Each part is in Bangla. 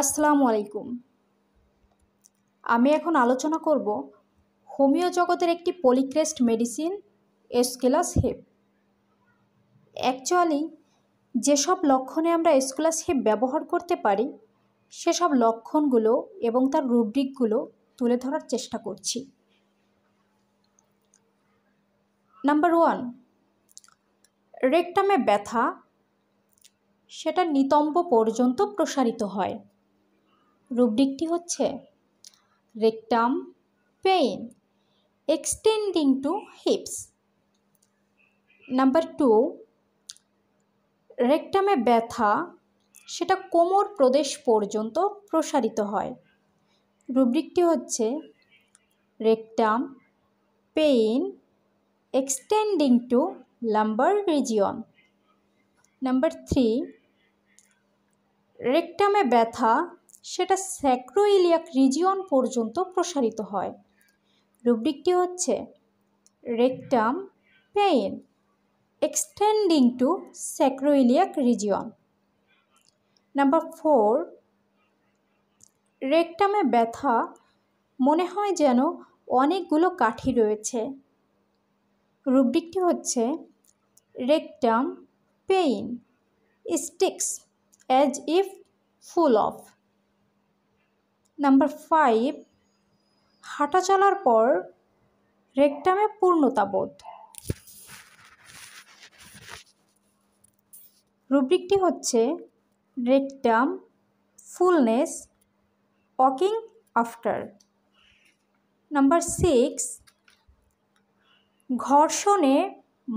আসসালামু আলাইকুম আমি এখন আলোচনা করব হোমিও জগতের একটি polycrest medicine Aesculus hip actually যেসব লক্ষণে আমরা এসকেলাস হেপ ব্যবহার করতে পারি সেসব লক্ষণগুলো এবং তার রুব্রিকগুলো তুলে ধরার চেষ্টা করছি নাম্বার ওয়ান রেকটামে ব্যথা সেটা নিতম্ব পর্যন্ত প্রসারিত হয় রুবডিকটি হচ্ছে rectum pain extending to hips number two রেকটামে ব্যথা সেটা কোমর প্রদেশ পর্যন্ত প্রসারিত হয় রুব্রিকটি হচ্ছে rectum pain extending to lumbar region number three রেকটামে ব্যথা সেটা স্যাক্রোইলিয়াক রিজিয়ন পর্যন্ত প্রসারিত হয় রুব্রিকটি হচ্ছে rectum pain extending to sacroiliac region number four রেকটামে ব্যথা মনে হয় যেন অনেকগুলো কাঠি রয়েছে রুব্রিকটি হচ্ছে rectum pain sticks as if full of number five হাঁটা চলার পর রেকটামে পূর্ণতাবোধ রুব্রিকটি হচ্ছে rectum fullness walking after number six ঘর্ষণে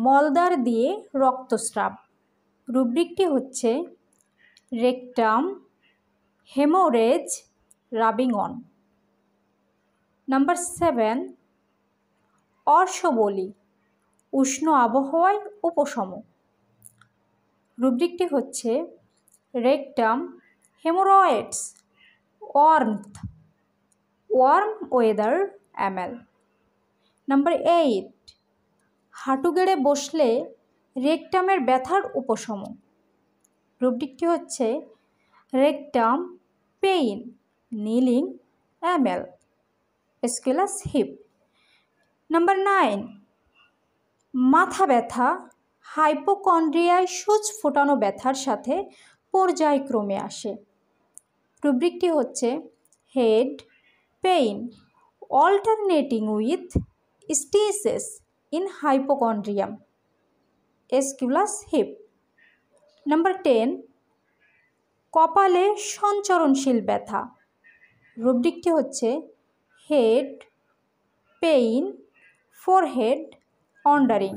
মলদার দিয়ে রক্তস্রাব রুব্রিকটি হচ্ছে rectum haemorrhage rubbing on number seven অর্শ উষ্ণ আবহাওয়ায় উপশম রুব্রিকটি হচ্ছে rectum haemorrhoids warmth warm weather amel number eight হাঁটু গেড়ে বসলে রেকটামের ব্যথার উপশম রুব্রিকটি হচ্ছে rectum pain kneeling camel squalus hip number nine মাথা ব্যথা হাইপোকন্ড্রিয়ায় সুচ ফোটানো ব্যথার সাথে পর্যায়ক্রমে আসে রুব্রিকটি হচ্ছে head pain alternating with stitches in hypochondrium Aesculus hip number ten কপালে সঞ্চরণশীল ব্যথা রুবডিকটি হচ্ছে head pain forehead wandering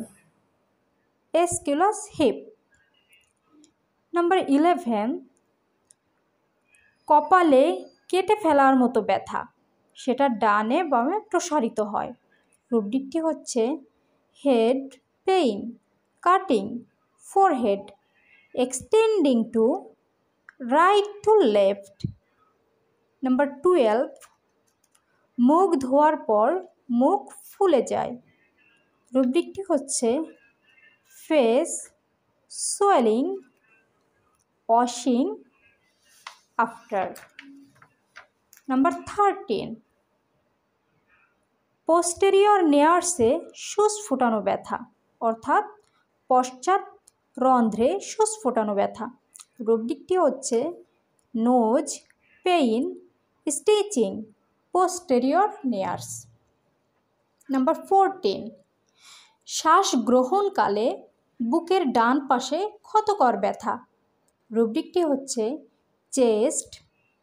Aesculus hip number eleven কপালে কেটে ফেলার মতো ব্যথা সেটা ডানে বামে প্রসারিত হয় রুবডিকটি হচ্ছে head pain cutting forehead extending to right to left number twelve মুখ ধোয়ার পর মুখ ফুলে যায় রুব্রিকটি হচ্ছে face swelling washing after number thirteen posterior নেয়ার্সে সুস ফোটানো ব্যথা অর্থাৎ পশ্চাৎ রন্ধ্রে সুস ফোটানো ব্যথা রুব্রিকটি হচ্ছে nose pain stitching posterior layers number fourteen শ্বাস গ্রহণকালে বুকের ডান পাশে ক্ষতকর ব্যথা রুব্রিকটি হচ্ছে chest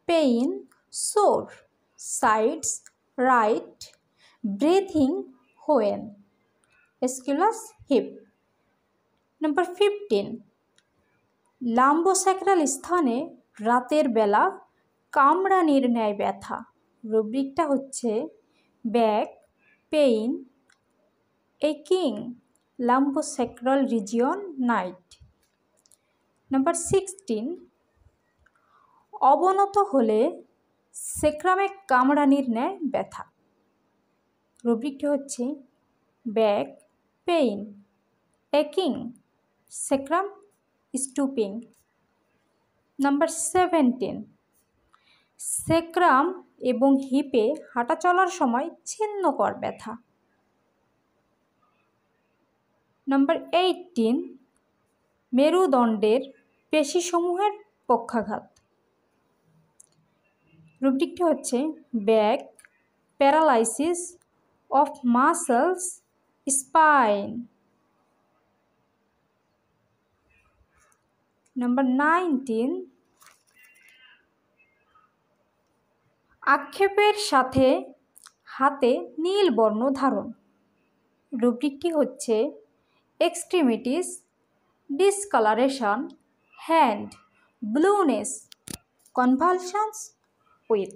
pain sore sides right breathing when Aesculus hip number fifteen lumbosacral স্থানে রাতের বেলা কামড়ানির ন্যায় ব্যথা রুব্রিকটা হচ্ছে ব্যাক পেইন একিং lumbosacral region night number sixteen অবনত হলে সেক্রামে কামড়ানির ন্যায় ব্যথা রুব্রিকটি হচ্ছে ব্যাক পেইন একিং sacrum stooping number seventeen sacrum এবং হিপে হাঁটা চলার সময় ছিন্ন কর ব্যথা নাম্বার এইটিন মেরুদণ্ডের পেশিসমূহের পক্ষাঘাত রুবটিকটি হচ্ছে back paralysis of muscles spine number nineteen আক্ষেপের সাথে হাতে নীল বর্ণ ধারণ রুব্রিকটি হচ্ছে extremities discolouration hand blueness convulsions with